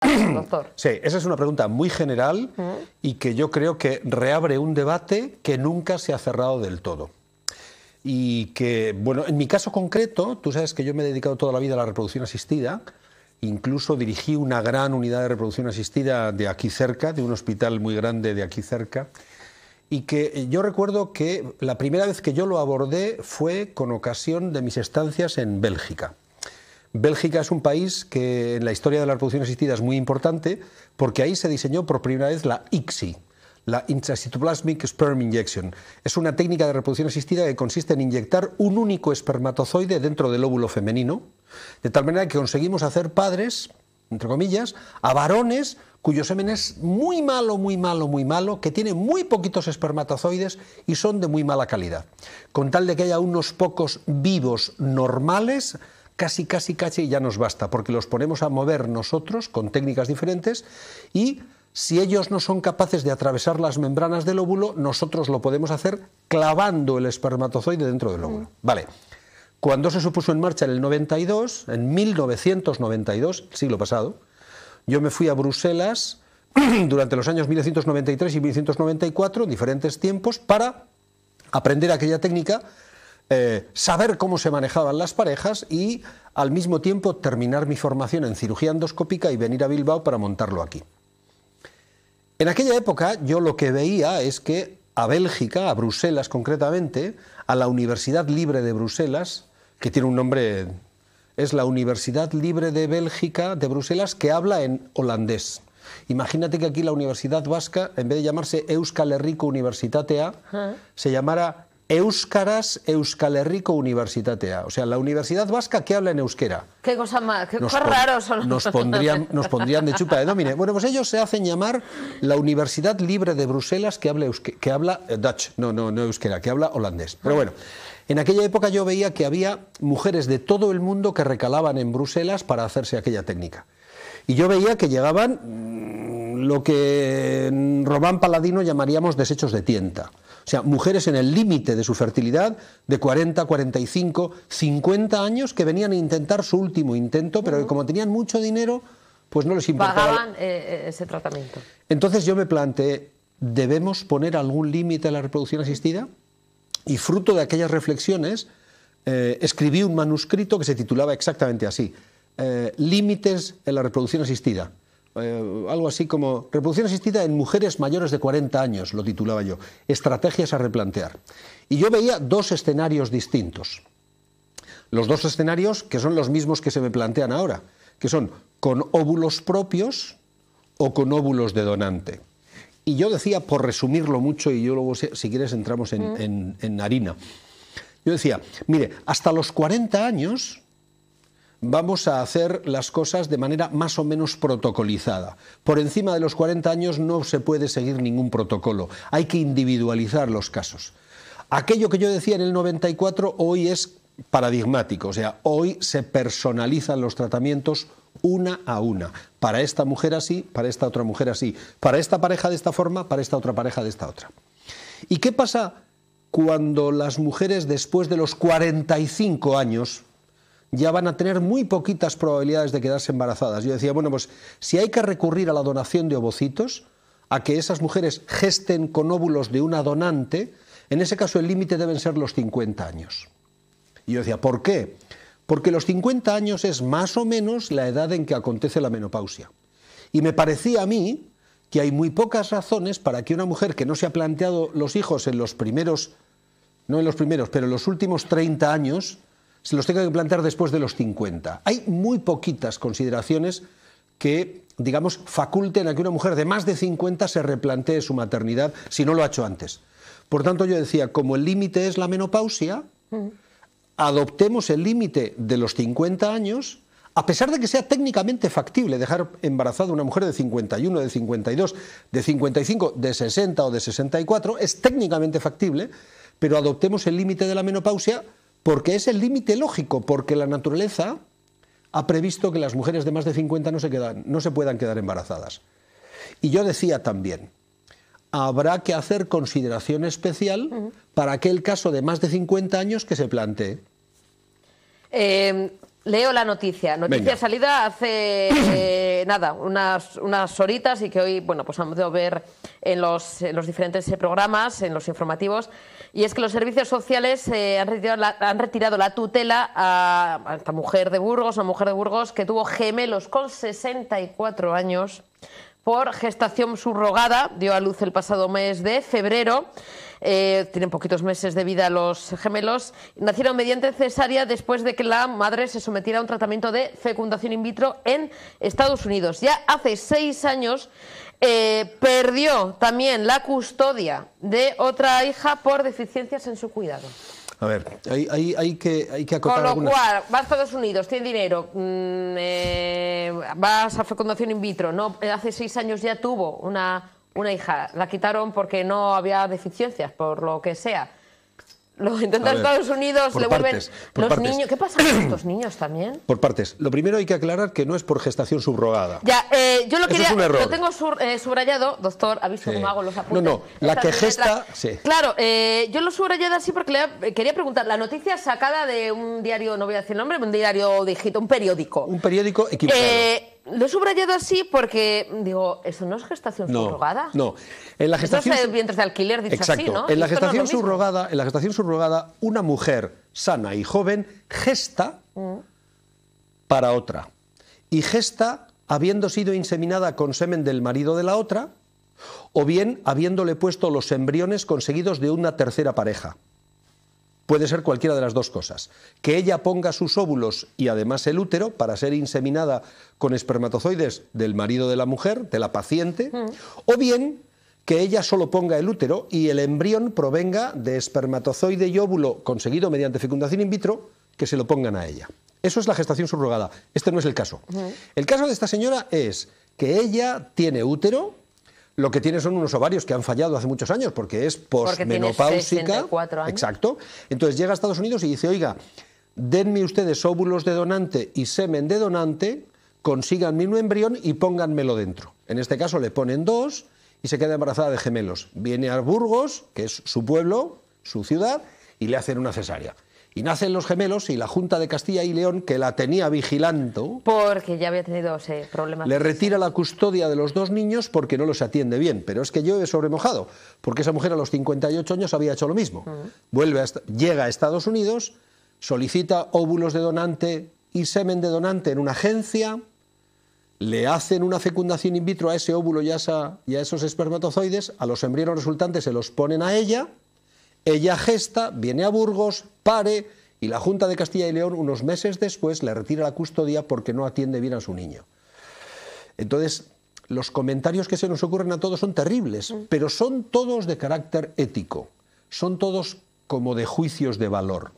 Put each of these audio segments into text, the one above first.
Doctor. Sí, esa es una pregunta muy general y que yo creo que reabre un debate que nunca se ha cerrado del todo. Y que, bueno, en mi caso concreto, tú sabes que yo me he dedicado toda la vida a la reproducción asistida, incluso dirigí una gran unidad de reproducción asistida de aquí cerca, de un hospital muy grande de aquí cerca, y que eh, yo recuerdo que la primera vez que yo lo abordé fue con ocasión de mis estancias en Bélgica. Bélgica es un país que en la historia de la reproducción asistida es muy importante porque ahí se diseñó por primera vez la ICSI, la Intracytoplasmic Sperm Injection. Es una técnica de reproducción asistida que consiste en inyectar un único espermatozoide dentro del óvulo femenino, de tal manera que conseguimos hacer padres, entre comillas, a varones cuyo semen es muy malo, muy malo, muy malo, que tiene muy poquitos espermatozoides y son de muy mala calidad. Con tal de que haya unos pocos vivos normales, casi, casi, y ya nos basta, porque los ponemos a mover nosotros con técnicas diferentes y si ellos no son capaces de atravesar las membranas del óvulo, nosotros lo podemos hacer clavando el espermatozoide dentro del óvulo. Vale. Cuando se supuso en marcha en el 92, en 1992, siglo pasado, yo me fui a Bruselas durante los años 1993 y 1994, diferentes tiempos, para aprender aquella técnica eh, saber cómo se manejaban las parejas y al mismo tiempo terminar mi formación en cirugía endoscópica y venir a Bilbao para montarlo aquí. En aquella época yo lo que veía es que a Bélgica, a Bruselas concretamente, a la Universidad Libre de Bruselas, que tiene un nombre, es la Universidad Libre de Bélgica de Bruselas que habla en holandés. Imagínate que aquí la Universidad Vasca, en vez de llamarse Euskal Herriko Universitatea, se llamara Euskaras Euskal Herriko Universitatea, o sea, la Universidad Vasca que habla en euskera. Qué cosa más, qué cosa raro son. Nos pondrían, nos pondrían de chupa de nómine. Bueno, pues ellos se hacen llamar la Universidad Libre de Bruselas que habla, que habla eh, Dutch, no, no, no euskera, que habla holandés. Pero bueno, en aquella época yo veía que había mujeres de todo el mundo que recalaban en Bruselas para hacerse aquella técnica. Y yo veía que llegaban mm, lo que en Román Paladino llamaríamos desechos de tienta. O sea, mujeres en el límite de su fertilidad, de 40, 45, 50 años, que venían a intentar su último intento, pero que como tenían mucho dinero, pues no les importaba. Pagaban eh, eh, ese tratamiento. Entonces yo me planteé, ¿debemos poner algún límite a la reproducción asistida? Y fruto de aquellas reflexiones, eh, escribí un manuscrito que se titulaba exactamente así, eh, límites en la reproducción asistida. Eh, algo así como reproducción asistida en mujeres mayores de 40 años, lo titulaba yo, estrategias a replantear. Y yo veía dos escenarios distintos. Los dos escenarios que son los mismos que se me plantean ahora, que son con óvulos propios o con óvulos de donante. Y yo decía, por resumirlo mucho, y yo luego, si quieres, entramos mm. en, en harina. Yo decía, mire, hasta los 40 años, vamos a hacer las cosas de manera más o menos protocolizada. Por encima de los 40 años no se puede seguir ningún protocolo, hay que individualizar los casos. Aquello que yo decía en el 94 hoy es paradigmático, o sea, hoy se personalizan los tratamientos una a una. Para esta mujer así, para esta otra mujer así, para esta pareja de esta forma, para esta otra pareja de esta otra. ¿Y qué pasa cuando las mujeres después de los 45 años, ya van a tener muy poquitas probabilidades de quedarse embarazadas. Yo decía, bueno, pues si hay que recurrir a la donación de ovocitos, a que esas mujeres gesten con óvulos de una donante, en ese caso el límite deben ser los 50 años. Y yo decía, ¿por qué? Porque los 50 años es más o menos la edad en que acontece la menopausia. Y me parecía a mí que hay muy pocas razones para que una mujer que no se ha planteado los hijos en los primeros, no en los primeros, pero en los últimos 30 años, se los tenga que plantear después de los 50. Hay muy poquitas consideraciones que, digamos, faculten a que una mujer de más de 50 se replantee su maternidad si no lo ha hecho antes. Por tanto, yo decía, como el límite es la menopausia, adoptemos el límite de los 50 años, a pesar de que sea técnicamente factible dejar embarazada una mujer de 51, de 52, de 55, de 60 o de 64, es técnicamente factible, pero adoptemos el límite de la menopausia porque es el límite lógico, porque la naturaleza ha previsto que las mujeres de más de 50 no se, no se puedan quedar embarazadas. Y yo decía también, habrá que hacer consideración especial para aquel caso de más de 50 años que se plantee. Eh, Leo la noticia. Noticia salida hace eh, nada, unas, unas horitas y que hoy, bueno, pues han podido ver en los, los diferentes eh, programas, en los informativos. Y es que los servicios sociales eh, han, retirado la, han retirado la tutela a, a, esta mujer de Burgos, una mujer de Burgos que tuvo gemelos con 64 años por gestación subrogada, dio a luz el pasado mes de febrero. Eh, tienen poquitos meses de vida los gemelos, nacieron mediante cesárea después de que la madre se sometiera a un tratamiento de fecundación in vitro en Estados Unidos. Ya hace seis años eh, perdió también la custodia de otra hija por deficiencias en su cuidado. A ver, hay, que, hay que acotar Con lo cual, vas a Estados Unidos, tiene dinero, mm, eh, vas a fecundación in vitro, ¿no? Hace seis años ya tuvo una una hija, la quitaron porque no había deficiencias, por lo que sea. Lo intentan Estados Unidos, le vuelven los niños. ¿Qué pasa con estos niños también? Por partes. Lo primero hay que aclarar que no es por gestación subrogada. Ya, eh, yo lo quería. tengo eh, subrayado, doctor, aviso sí. hago los apuntes. No, no, la que gesta. Sí. Claro, eh, yo lo subrayado así porque quería preguntar. La noticia sacada de un diario, no voy a decir el nombre, un diario digital, un periódico. Un periódico equivocado. Lo he subrayado así porque, digo, eso no es gestación subrogada. No, en la gestación. es de alquiler, dice así, ¿no? En la, gestación subrogada, en la gestación subrogada, una mujer sana y joven gesta mm. para otra. Y gesta habiendo sido inseminada con semen del marido de la otra, o bien habiéndole puesto los embriones conseguidos de una tercera pareja. Puede ser cualquiera de las dos cosas. Que ella ponga sus óvulos y además el útero para ser inseminada con espermatozoides del marido de la mujer, de la paciente, mm. o bien que ella solo ponga el útero y el embrión provenga de espermatozoide y óvulo conseguido mediante fecundación in vitro que se lo pongan a ella. Eso es la gestación subrogada. Este no es el caso. Mm. El caso de esta señora es que ella tiene útero, lo que tiene son unos ovarios que han fallado hace muchos años porque es posmenopáusica. Exacto. Entonces llega a Estados Unidos y dice, oiga, denme ustedes óvulos de donante y semen de donante, consigan mi embrión y pónganmelo dentro. En este caso le ponen dos y se queda embarazada de gemelos. Viene a Burgos, que es su pueblo, su ciudad, y le hacen una cesárea. Y nacen los gemelos y la Junta de Castilla y León, que la tenía vigilando... Porque ya había tenido ese problema. Le retira la custodia de los dos niños porque no los atiende bien. Pero es que yo he sobremojado, porque esa mujer a los 58 años había hecho lo mismo. Mm. Vuelve llega a Estados Unidos, solicita óvulos de donante y semen de donante en una agencia, le hacen una fecundación in vitro a ese óvulo y a, y a esos espermatozoides, a los embriones resultantes se los ponen a ella ella gesta, viene a Burgos, pare y la Junta de Castilla y León unos meses después le retira la custodia porque no atiende bien a su niño. Entonces, los comentarios que se nos ocurren a todos son terribles, mm. pero son todos de carácter ético, son todos como de juicios de valor.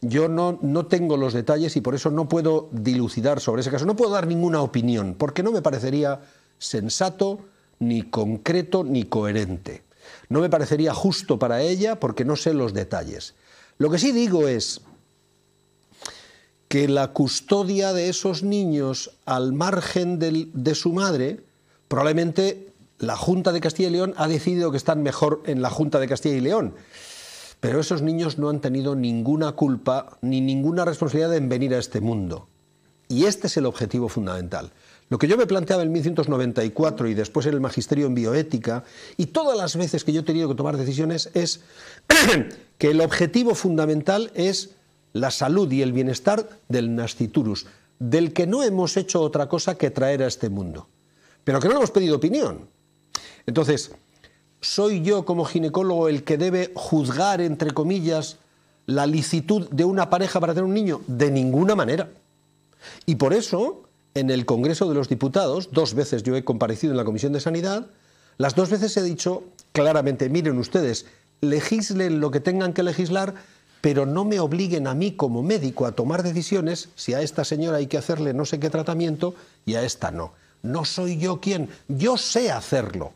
Yo no, no, tengo los detalles y por eso no puedo dilucidar sobre ese caso, no puedo dar ninguna opinión, porque no me parecería sensato, ni concreto, ni coherente. No me parecería justo para ella porque no sé los detalles. Lo que sí digo es que la custodia de esos niños al margen de su madre, probablemente la Junta de Castilla y León ha decidido que están mejor en la Junta de Castilla y León. Pero esos niños no han tenido ninguna culpa ni ninguna responsabilidad en venir a este mundo. Y este es el objetivo fundamental. Lo que yo me planteaba en 1994 y después en el magisterio en bioética y todas las veces que yo he tenido que tomar decisiones es que el objetivo fundamental es la salud y el bienestar del nasciturus, del que no hemos hecho otra cosa que traer a este mundo, pero que no le hemos pedido opinión. Entonces, ¿soy yo como ginecólogo el que debe juzgar, entre comillas, la licitud de una pareja para tener un niño? De ninguna manera. Y por eso en el Congreso de los Diputados, dos veces yo he comparecido en la Comisión de Sanidad, las dos veces he dicho claramente, miren ustedes, legislen lo que tengan que legislar, pero no me obliguen a mí como médico a tomar decisiones si a esta señora hay que hacerle no sé qué tratamiento y a esta no. No soy yo quien, yo sé hacerlo.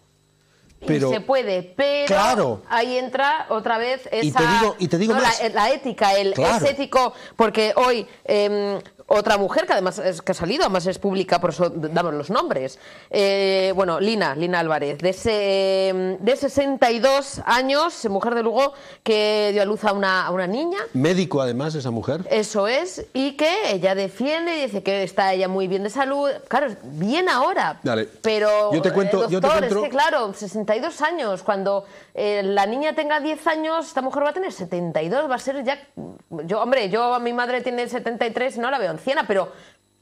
Pero, y se puede, pero claro. ahí entra otra vez esa, y te digo, más. E, la, ética, el es ético, porque hoy em, otra mujer que además que ha salido, además es pública, por eso damos los nombres. Eh, bueno, Lina, Lina Álvarez, de, de 62 años, mujer de Lugo, que dio a luz a una, a una niña. Médico además esa mujer. Eso es, y que ella defiende, y dice que está ella muy bien de salud. Claro, bien ahora. Dale. Pero, yo te eh, cuento, doctor, es que claro, 62 años, cuando eh, la niña tenga 10 años, esta mujer va a tener 72, va a ser ya... Yo, hombre, yo, a mi madre tiene 73 no la veo anciana, pero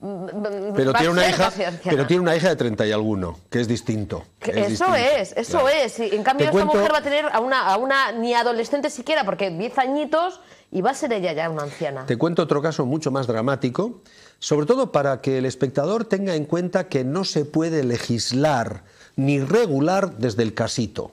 mm, pero tiene, una hija, pero tiene una hija de 30 y alguno, que es distinto. eso es, eso es. en cambio, esta mujer va a tener a una, a una ni adolescente siquiera, porque 10 añitos y va a ser ella ya una anciana. Te cuento otro caso mucho más dramático, sobre todo para que el espectador tenga en cuenta que no se puede legislar ni regular desde el casito.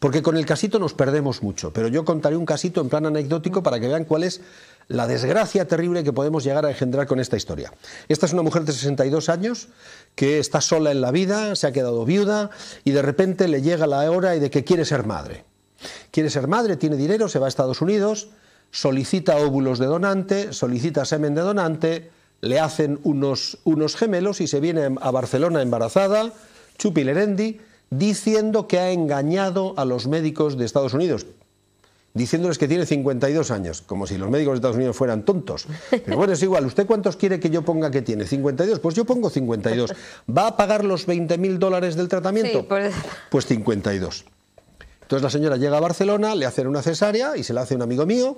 Porque con el casito nos perdemos mucho, pero yo contaré un casito en plan anecdótico para que vean cuál es la desgracia terrible que podemos llegar a engendrar con esta historia. Esta es una mujer de 62 años que está sola en la vida, se ha quedado viuda y de repente le llega la hora de que quiere ser madre. Quiere ser madre, tiene dinero, se va a Estados Unidos, solicita óvulos de donante, solicita semen de donante, le hacen unos, unos gemelos y se viene a Barcelona embarazada, chupilerendi, diciendo que ha engañado a los médicos de Estados Unidos diciéndoles que tiene 52 años, como si los médicos de Estados Unidos fueran tontos. Pero bueno, es igual, ¿usted cuántos quiere que yo ponga que tiene? ¿52? Pues yo pongo 52. ¿Va a pagar los 20.000 dólares del tratamiento? pues... 52. Entonces la señora llega a Barcelona, le hacen una cesárea y se la hace un amigo mío,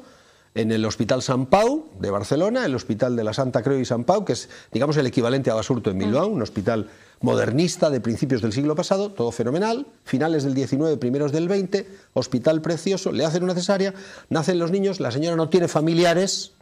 en el Hospital San Pau de Barcelona, el Hospital de la Santa Creu y San Pau, que es, digamos, el equivalente a Basurto en Bilbao, un hospital modernista de principios del siglo pasado, todo fenomenal, finales del 19, primeros del 20, hospital precioso, le hacen una cesárea, nacen los niños, la señora no tiene familiares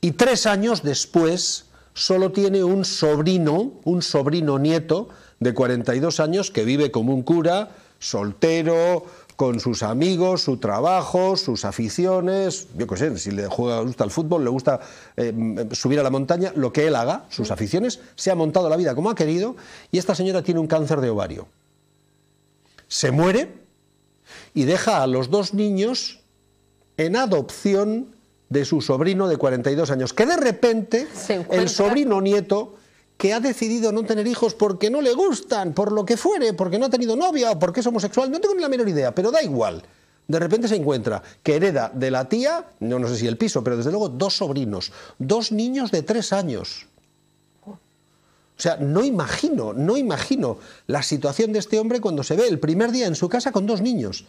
y tres años después solo tiene un sobrino, un sobrino nieto de 42 años que vive como un cura, soltero, con sus amigos, su trabajo, sus aficiones, yo qué sé, si le gusta el fútbol, le gusta eh, subir a la montaña, lo que él haga, sus aficiones, se ha montado la vida como ha querido y esta señora tiene un cáncer de ovario. Se muere y deja a los dos niños en adopción de su sobrino de 42 años, que de repente el sobrino nieto que ha decidido no tener hijos porque no le gustan, por lo que fuere, porque no ha tenido novia o porque es homosexual, no tengo ni la menor idea, pero da igual. De repente se encuentra que hereda de la tía, no, no sé si el piso, pero desde luego dos sobrinos, dos niños de tres años. O sea, no imagino, no imagino la situación de este hombre cuando se ve el primer día en su casa con dos niños,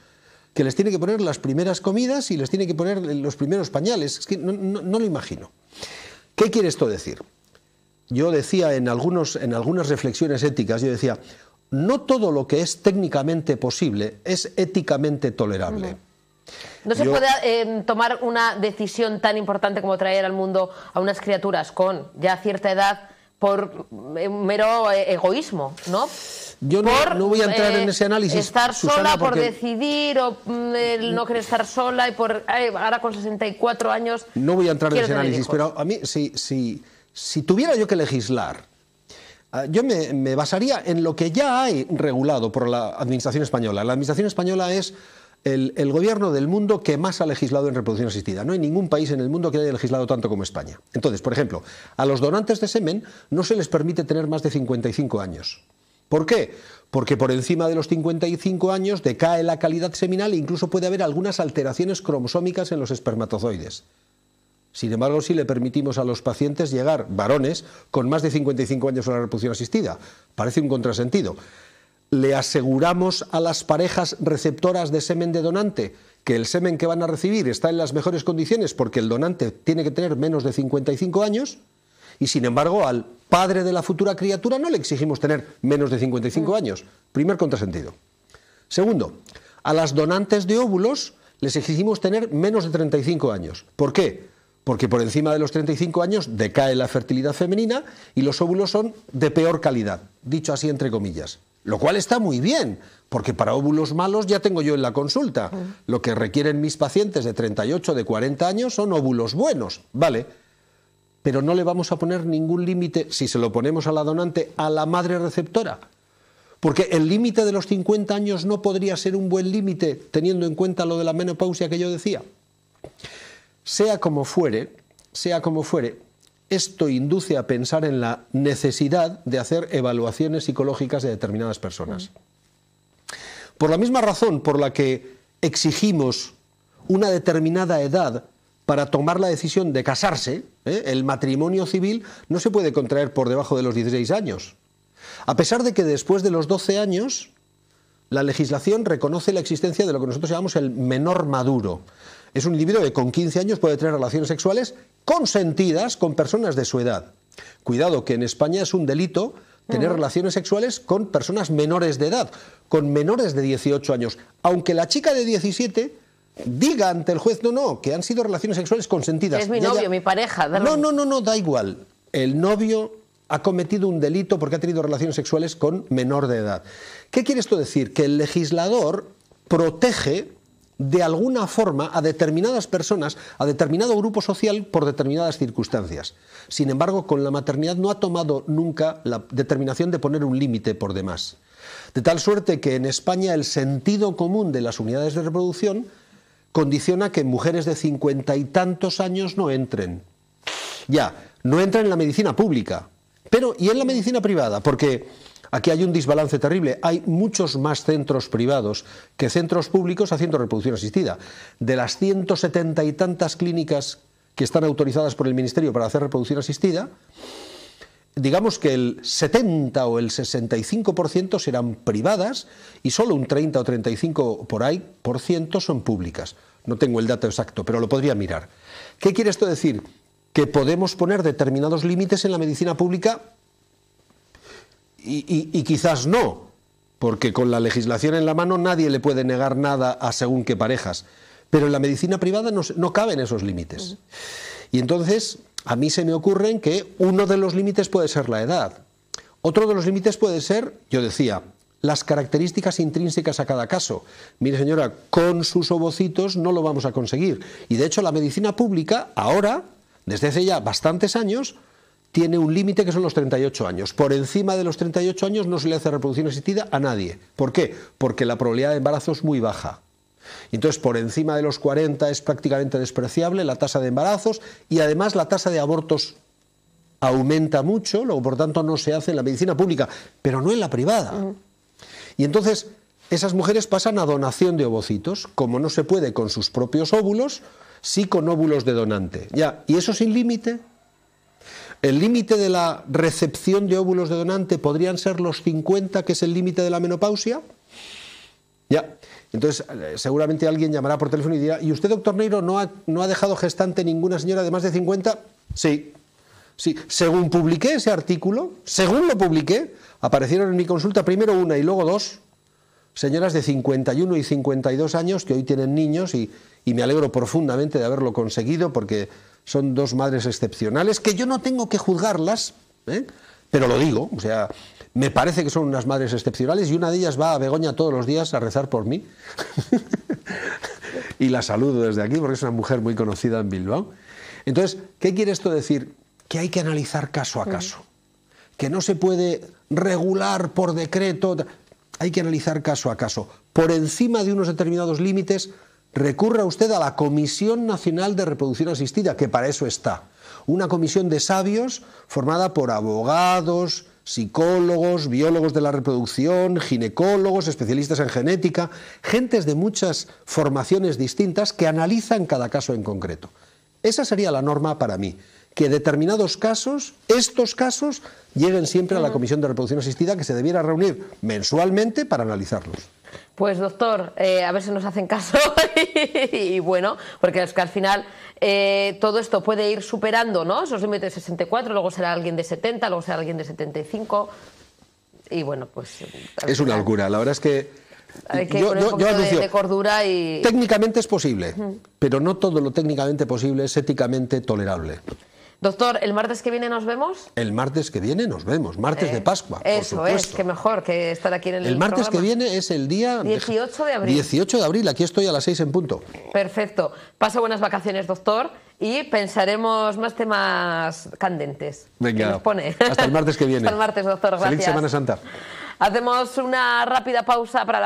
que les tiene que poner las primeras comidas y les tiene que poner los primeros pañales. Es que no, no lo imagino. ¿Qué quiere esto decir? yo decía en, algunos, en algunas reflexiones éticas, yo decía, no todo lo que es técnicamente posible es éticamente tolerable. No se puede eh, tomar una decisión tan importante como traer al mundo a unas criaturas con ya cierta edad por eh, mero eh, egoísmo, ¿no? Yo no, voy a entrar en ese análisis. Estar sola por decidir o mm, no querer estar sola y por ahora con 64 años. No voy a entrar en ese análisis, pero a mí sí si tuviera yo que legislar, ah, yo me, basaría en lo que ya hay regulado por la Administración española. La Administración española es el, el, gobierno del mundo que más ha legislado en reproducción asistida. No hay ningún país en el mundo que haya legislado tanto como España. Entonces, por ejemplo, a los donantes de semen no se les permite tener más de 55 años. ¿Por qué? Porque por encima de los 55 años decae la calidad seminal e incluso puede haber algunas alteraciones cromosómicas en los espermatozoides. Sin embargo, si le permitimos a los pacientes llegar, varones, con más de 55 años a la reproducción asistida. Parece un contrasentido. Le aseguramos a las parejas receptoras de semen de donante que el semen que van a recibir está en las mejores condiciones porque el donante tiene que tener menos de 55 años y sin embargo al padre de la futura criatura no le exigimos tener menos de 55 mm. años. Primer contrasentido. Segundo, a las donantes de óvulos les exigimos tener menos de 35 años. ¿Por qué? porque por encima de los 35 años decae la fertilidad femenina y los óvulos son de peor calidad, dicho así entre comillas. Lo cual está muy bien, porque para óvulos malos ya tengo yo en la consulta. Lo que requieren mis pacientes de 38, de 40 años son óvulos buenos, ¿vale? Pero no le vamos a poner ningún límite, si se lo ponemos a la donante, a la madre receptora. Porque el límite de los 50 años no podría ser un buen límite, teniendo en cuenta lo de la menopausia que yo decía. Sea como fuere, sea como fuere, esto induce a pensar en la necesidad de hacer evaluaciones psicológicas de determinadas personas. Por la misma razón por la que exigimos una determinada edad para tomar la decisión de casarse, ¿eh? el matrimonio civil no se puede contraer por debajo de los 16 años. A pesar de que después de los 12 años, la legislación reconoce la existencia de lo que nosotros llamamos el menor maduro. Es un individuo que con 15 años puede tener relaciones sexuales consentidas con personas de su edad. Cuidado, que en España es un delito tener relaciones sexuales con personas menores de edad, con menores de 18 años. Aunque la chica de 17 diga ante el juez, no, no, que han sido relaciones sexuales consentidas. Es mi novio, mi pareja. No, no, no, no, da igual. El novio ha cometido un delito porque ha tenido relaciones sexuales con menor de edad. ¿Qué quiere esto decir? Que el legislador protege de alguna forma a determinadas personas, a determinado grupo social por determinadas circunstancias. Sin embargo, con la maternidad no ha tomado nunca la determinación de poner un límite por demás. De tal suerte que en España el sentido común de las unidades de reproducción condiciona que mujeres de cincuenta y tantos años no entren. Ya, no entran en la medicina pública, pero y en la medicina privada, porque Aquí hay un desbalance terrible. Hay muchos más centros privados que centros públicos haciendo reproducción asistida. De las 170 y tantas clínicas que están autorizadas por el Ministerio para hacer reproducción asistida, digamos que el 70 o el 65% serán privadas y solo un 30 o 35 por ahí por ciento son públicas. No tengo el dato exacto, pero lo podría mirar. ¿Qué quiere esto decir? Que podemos poner determinados límites en la medicina pública y, quizás no, porque con la legislación en la mano nadie le puede negar nada a según qué parejas. Pero en la medicina privada no, no caben esos límites. Y entonces a mí se me ocurren que uno de los límites puede ser la edad. Otro de los límites puede ser, yo decía, las características intrínsecas a cada caso. Mire señora, con sus ovocitos no lo vamos a conseguir. Y de hecho la medicina pública ahora, desde hace ya bastantes años, tiene un límite que son los 38 años. Por encima de los 38 años no se le hace reproducción asistida a nadie. ¿Por qué? Porque la probabilidad de embarazo es muy baja. Entonces, por encima de los 40 es prácticamente despreciable la tasa de embarazos y además la tasa de abortos aumenta mucho, luego por tanto no se hace en la medicina pública, pero no en la privada. Y entonces esas mujeres pasan a donación de ovocitos, como no se puede con sus propios óvulos, sí con óvulos de donante. Ya, y eso sin límite el límite de la recepción de óvulos de donante podrían ser los 50, que es el límite de la menopausia. Ya. Entonces, eh, seguramente alguien llamará por teléfono y dirá, ¿y usted, doctor Neiro, no ha, dejado gestante ninguna señora de más de 50? Sí. Sí, según publiqué ese artículo, según lo publiqué, aparecieron en mi consulta primero una y luego dos señoras de 51 y 52 años que hoy tienen niños y me alegro profundamente de haberlo conseguido porque son dos madres excepcionales que yo no tengo que juzgarlas, ¿eh? pero lo digo, o sea, me parece que son unas madres excepcionales y una de ellas va a Begoña todos los días a rezar por mí. y la saludo desde aquí porque es una mujer muy conocida en Bilbao. Entonces, ¿qué quiere esto decir? Que hay que analizar caso a caso, que no se puede regular por decreto, hay que analizar caso a caso. Por encima de unos determinados límites recurra usted a la Comisión Nacional de Reproducción Asistida, que para eso está. Una comisión de sabios formada por abogados, psicólogos, biólogos de la reproducción, ginecólogos, especialistas en genética, gentes de muchas formaciones distintas que analizan cada caso en concreto. Esa sería la norma para mí, que determinados casos, estos casos, lleguen siempre a la Comisión de Reproducción Asistida que se debiera reunir mensualmente para analizarlos. Pues doctor, eh, a ver si nos hacen caso y, bueno, porque es que al final eh, todo esto puede ir superando ¿no? esos límites de 64, luego será alguien de 70, luego será alguien de 75 y bueno, pues... Eh, es una locura, la verdad es que... yo, de, cordura y... Técnicamente es posible, pero no todo lo técnicamente posible es éticamente tolerable. Doctor, ¿el martes que viene nos vemos? El martes que viene nos vemos, martes de eh, Pascua. Eso por es, que mejor que estar aquí en el El martes que viene es el día 18 de abril. 18 de abril, aquí estoy a las 6 en punto. Perfecto. Pasa buenas vacaciones, doctor, y pensaremos más temas candentes. Venga. Hasta el martes que viene. Hasta el martes, doctor, gracias. Feliz Semana Santa. Hacemos una rápida pausa para la